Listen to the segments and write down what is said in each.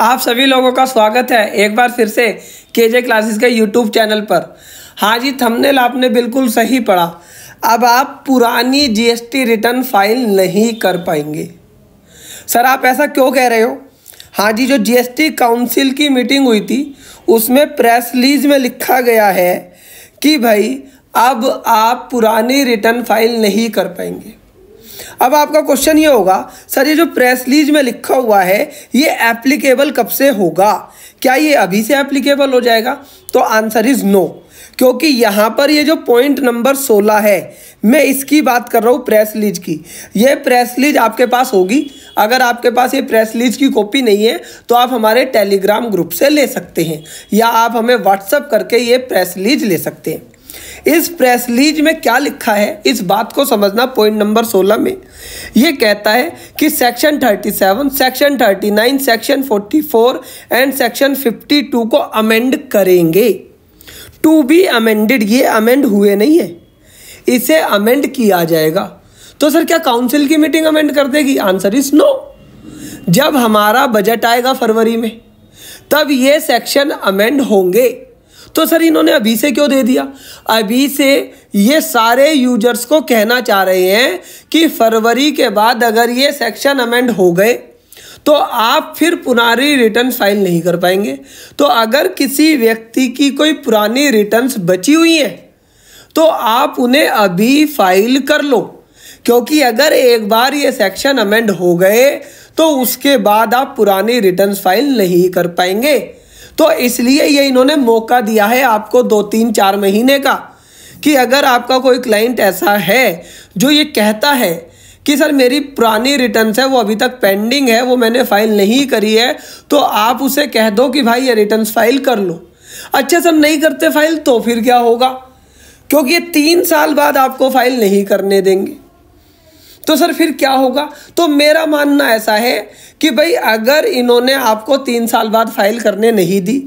आप सभी लोगों का स्वागत है एक बार फिर से के जे क्लासेस के यूट्यूब चैनल पर हाँ जी थंबनेल आपने बिल्कुल सही पढ़ा अब आप पुरानी जीएसटी रिटर्न फाइल नहीं कर पाएंगे सर आप ऐसा क्यों कह रहे हो हाँ जी जो जीएसटी काउंसिल की मीटिंग हुई थी उसमें प्रेस लीज में लिखा गया है कि भाई अब आप पुरानी रिटर्न फाइल नहीं कर पाएंगे अब आपका क्वेश्चन ये होगा सर ये जो प्रेस लीज में लिखा हुआ है ये एप्लीकेबल कब से होगा क्या ये अभी से एप्लीकेबल हो जाएगा तो आंसर इज़ नो क्योंकि यहाँ पर ये जो पॉइंट नंबर सोलह है मैं इसकी बात कर रहा हूँ प्रेस लीज की ये प्रेस लीज आपके पास होगी अगर आपके पास ये प्रेस लीज की कॉपी नहीं है तो आप हमारे टेलीग्राम ग्रुप से ले सकते हैं या आप हमें व्हाट्सअप करके ये प्रेस लीज ले सकते हैं इस प्रेस लीज में क्या लिखा है इस बात को समझना पॉइंट नंबर 16 में ये कहता है कि section 37, section 39, section 44 and section 52 को अमेंड करेंगे टू बी अमेंडेड ये अमेंड हुए नहीं है इसे अमेंड किया जाएगा तो सर क्या काउंसिल की मीटिंग अमेंड कर देगी आंसर इज नो जब हमारा बजट आएगा फरवरी में तब ये सेक्शन अमेंड होंगे तो सर इन्होंने अभी से क्यों दे दिया अभी से ये सारे यूजर्स को कहना चाह रहे हैं कि फरवरी के बाद अगर ये सेक्शन अमेंड हो गए तो आप फिर पुरानी रिटर्न फाइल नहीं कर पाएंगे तो अगर किसी व्यक्ति की कोई पुरानी रिटर्न्स बची हुई हैं तो आप उन्हें अभी फाइल कर लो क्योंकि अगर एक बार ये सेक्शन अमेंड हो गए तो उसके बाद आप पुरानी रिटर्न फाइल नहीं कर पाएंगे तो इसलिए ये इन्होंने मौका दिया है आपको दो तीन चार महीने का कि अगर आपका कोई क्लाइंट ऐसा है जो ये कहता है कि सर मेरी पुरानी रिटर्न्स है वो अभी तक पेंडिंग है वो मैंने फाइल नहीं करी है तो आप उसे कह दो कि भाई ये रिटर्न्स फाइल कर लो अच्छा सर नहीं करते फाइल तो फिर क्या होगा क्योंकि ये तीन साल बाद आपको फाइल नहीं करने देंगे तो सर फिर क्या होगा तो मेरा मानना ऐसा है कि भाई अगर इन्होंने आपको तीन साल बाद फाइल करने नहीं दी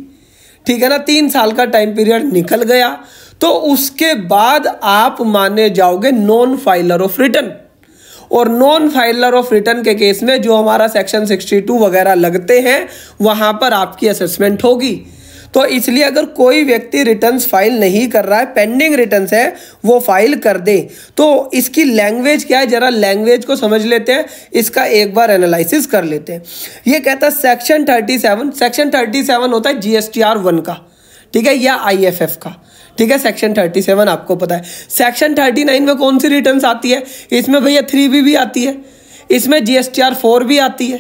ठीक है ना तीन साल का टाइम पीरियड निकल गया तो उसके बाद आप माने जाओगे नॉन फाइलर ऑफ रिटर्न और नॉन फाइलर ऑफ रिटर्न के केस में जो हमारा सेक्शन 62 वगैरह लगते हैं वहां पर आपकी असेसमेंट होगी तो इसलिए अगर कोई व्यक्ति रिटर्न फाइल नहीं कर रहा है पेंडिंग रिटर्न है वो फाइल कर दे तो इसकी लैंग्वेज क्या है जरा लैंग्वेज को समझ लेते हैं इसका एक बार एनालिसिस कर लेते हैं ये कहता है section thirty seven section thirty seven होता है G S T R one का ठीक है या आई एफ एफ का ठीक है सेक्शन थर्टी सेवन आपको पता है सेक्शन थर्टी नाइन में कौन सी रिटर्न आती है इसमें भैया थ्री बी भी आती है इसमें G S T R four भी आती है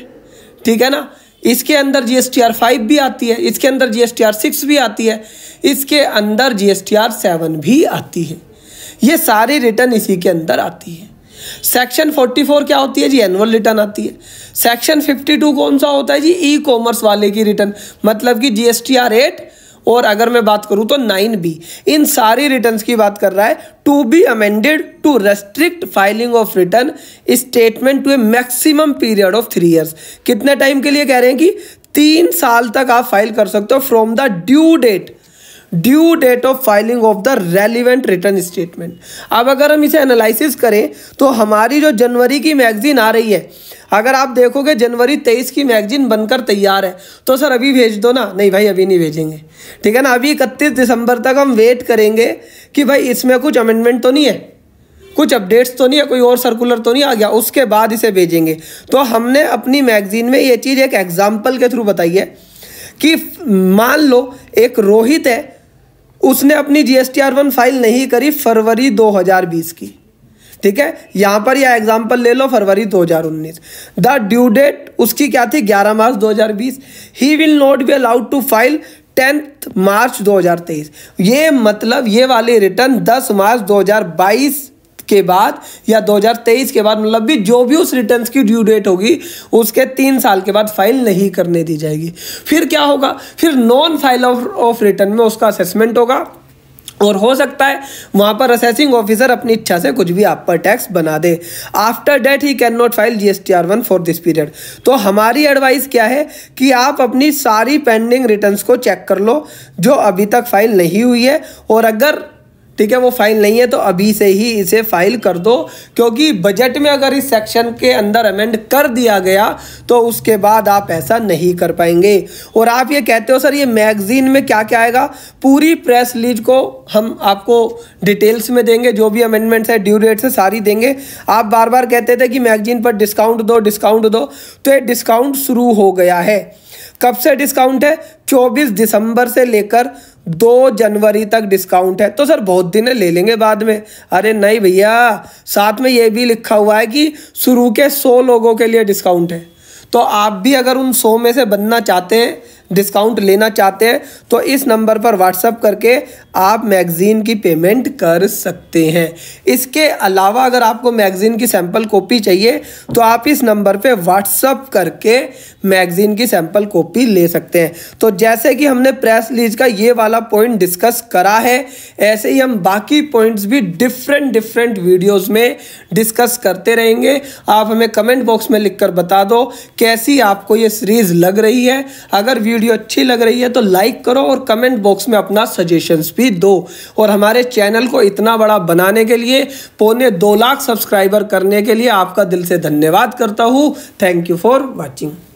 ठीक है ना इसके अंदर G S T R five भी आती है इसके अंदर G S T R six भी आती है इसके अंदर G S T R seven भी आती है ये सारी रिटर्न इसी के अंदर आती है सेक्शन 44 क्या होती है जी एनुअल रिटर्न आती है सेक्शन 52 कौन सा होता है जी ई e कॉमर्स वाले की रिटर्न मतलब कि G S T R eight और अगर मैं बात करूं तो नाइन बी इन सारी रिटर्न की बात कर रहा है to be amended to restrict filing of return statement to a maximum period of three years कितने टाइम के लिए कह रहे हैं कि तीन साल तक आप फाइल कर सकते हो from the due date due date of filing of the relevant return statement अब अगर हम इसे एनालिसिस करें तो हमारी जो जनवरी की मैगजीन आ रही है अगर आप देखोगे जनवरी तेईस की मैगजीन बनकर तैयार है तो सर अभी भेज दो ना नहीं भाई अभी नहीं भेजेंगे ठीक है ना अभी इकतीस दिसंबर तक हम वेट करेंगे कि भाई इसमें कुछ अमेंडमेंट तो नहीं है कुछ अपडेट्स तो नहीं है कोई और सर्कुलर तो नहीं आ गया उसके बाद इसे भेजेंगे तो हमने अपनी मैगजीन में ये चीज़ एक एग्जाम्पल के थ्रू बताई है कि मान लो एक रोहित है उसने अपनी G S T R one file नहीं करी फरवरी 2020 की ठीक है यहाँ पर यह एग्जाम्पल ले लो फरवरी 2019 द ड्यू डेट उसकी क्या थी 11 March 2020 he will not be allowed to file tenth March 2023 ये मतलब ये वाले रिटर्न 10 मार्च 2022 के बाद या 2023 के बाद मतलब भी जो भी उस रिटर्न्स की ड्यू डेट होगी उसके तीन साल के बाद फाइल नहीं करने दी जाएगी फिर क्या होगा फिर नॉन फाइल ऑफ रिटर्न में उसका असेसमेंट होगा और हो सकता है वहाँ पर असेसिंग ऑफिसर अपनी इच्छा से कुछ भी आप पर टैक्स बना दे after date he can not file GST S T R वन फॉर दिस पीरियड तो हमारी एडवाइस क्या है कि आप अपनी सारी पेंडिंग रिटर्न्स को चेक कर लो जो अभी तक फाइल नहीं हुई है और अगर ठीक है वो फाइल नहीं है तो अभी से ही इसे फाइल कर दो क्योंकि बजट में अगर इस सेक्शन के अंदर अमेंड कर दिया गया तो उसके बाद आप ऐसा नहीं कर पाएंगे और आप ये कहते हो सर ये मैगजीन में क्या क्या आएगा पूरी प्रेस लीज को हम आपको डिटेल्स में देंगे जो भी अमेंडमेंट्स है ड्यू डेट्स से सारी देंगे आप बार बार कहते थे कि मैगजीन पर डिस्काउंट दो डिस्काउंट दो तो ये डिस्काउंट शुरू हो गया है कब से डिस्काउंट है चौबीस दिसंबर से लेकर दो जनवरी तक डिस्काउंट है तो सर बहुत दिन है ले लेंगे बाद में अरे नहीं भैया साथ में ये भी लिखा हुआ है कि शुरू के सौ लोगों के लिए डिस्काउंट है तो आप भी अगर उन सौ में से बनना चाहते हैं डिस्काउंट लेना चाहते हैं तो इस नंबर पर व्हाट्सअप करके आप मैगज़ीन की पेमेंट कर सकते हैं इसके अलावा अगर आपको मैगज़ीन की सैम्पल कॉपी चाहिए तो आप इस नंबर पे व्हाट्सअप करके मैगज़ीन की सैम्पल कॉपी ले सकते हैं तो जैसे कि हमने प्रेस लीज का ये वाला पॉइंट डिस्कस करा है ऐसे ही हम बाकी पॉइंट्स भी डिफरेंट डिफरेंट वीडियोज में डिस्कस करते रहेंगे आप हमें कमेंट बॉक्स में लिख बता दो कैसी आपको ये सीरीज़ लग रही है अगर वीडियो वीडियो अच्छी लग रही है तो लाइक करो और कमेंट बॉक्स में अपना सजेशंस भी दो और हमारे चैनल को इतना बड़ा बनाने के लिए पौने दो लाख सब्सक्राइबर करने के लिए आपका दिल से धन्यवाद करता हूँ थैंक यू फॉर वॉचिंग